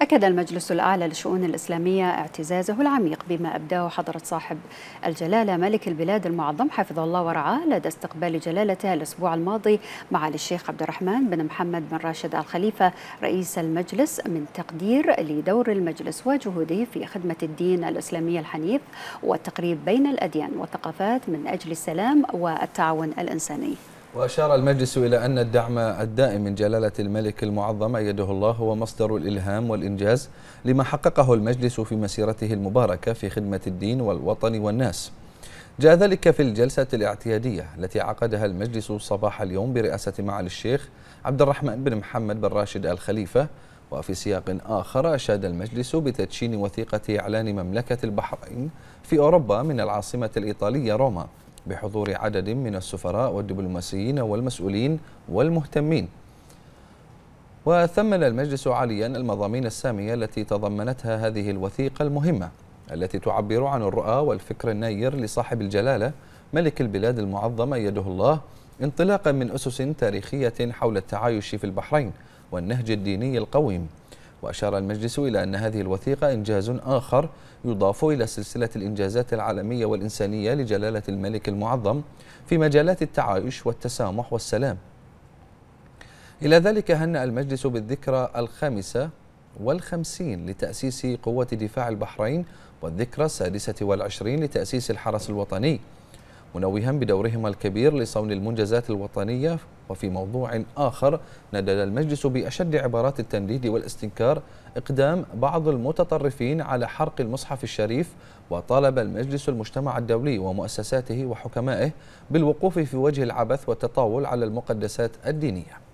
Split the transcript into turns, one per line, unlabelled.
أكد المجلس الأعلى للشؤون الإسلامية اعتزازه العميق بما أبداه حضرة صاحب الجلالة ملك البلاد المعظم حفظه الله ورعاه لدى استقبال جلالته الأسبوع الماضي معالي الشيخ عبد الرحمن بن محمد بن راشد الخليفة رئيس المجلس من تقدير لدور المجلس وجهوده في خدمة الدين الإسلامي الحنيف والتقريب بين الأديان والثقافات من أجل السلام والتعاون الإنساني
وأشار المجلس إلى أن الدعم الدائم من جلالة الملك المعظم أيده الله هو مصدر الإلهام والإنجاز لما حققه المجلس في مسيرته المباركة في خدمة الدين والوطن والناس جاء ذلك في الجلسة الاعتيادية التي عقدها المجلس صباح اليوم برئاسة معالي الشيخ عبد الرحمن بن محمد بن راشد الخليفة وفي سياق آخر أشاد المجلس بتدشين وثيقة إعلان مملكة البحرين في أوروبا من العاصمة الإيطالية روما بحضور عدد من السفراء والدبلوماسيين والمسؤولين والمهتمين وثمن المجلس عاليا المضامين السامية التي تضمنتها هذه الوثيقة المهمة التي تعبر عن الرؤى والفكر النير لصاحب الجلالة ملك البلاد المعظم أيده الله انطلاقا من أسس تاريخية حول التعايش في البحرين والنهج الديني القويم وأشار المجلس إلى أن هذه الوثيقة إنجاز آخر يضاف إلى سلسلة الإنجازات العالمية والإنسانية لجلالة الملك المعظم في مجالات التعايش والتسامح والسلام إلى ذلك هنأ المجلس بالذكرى الخامسة والخمسين لتأسيس قوة دفاع البحرين والذكرى السادسة والعشرين لتأسيس الحرس الوطني منوها بدورهما الكبير لصون المنجزات الوطنية وفي موضوع آخر ندد المجلس بأشد عبارات التنديد والاستنكار إقدام بعض المتطرفين على حرق المصحف الشريف وطالب المجلس المجتمع الدولي ومؤسساته وحكمائه بالوقوف في وجه العبث والتطاول على المقدسات الدينيه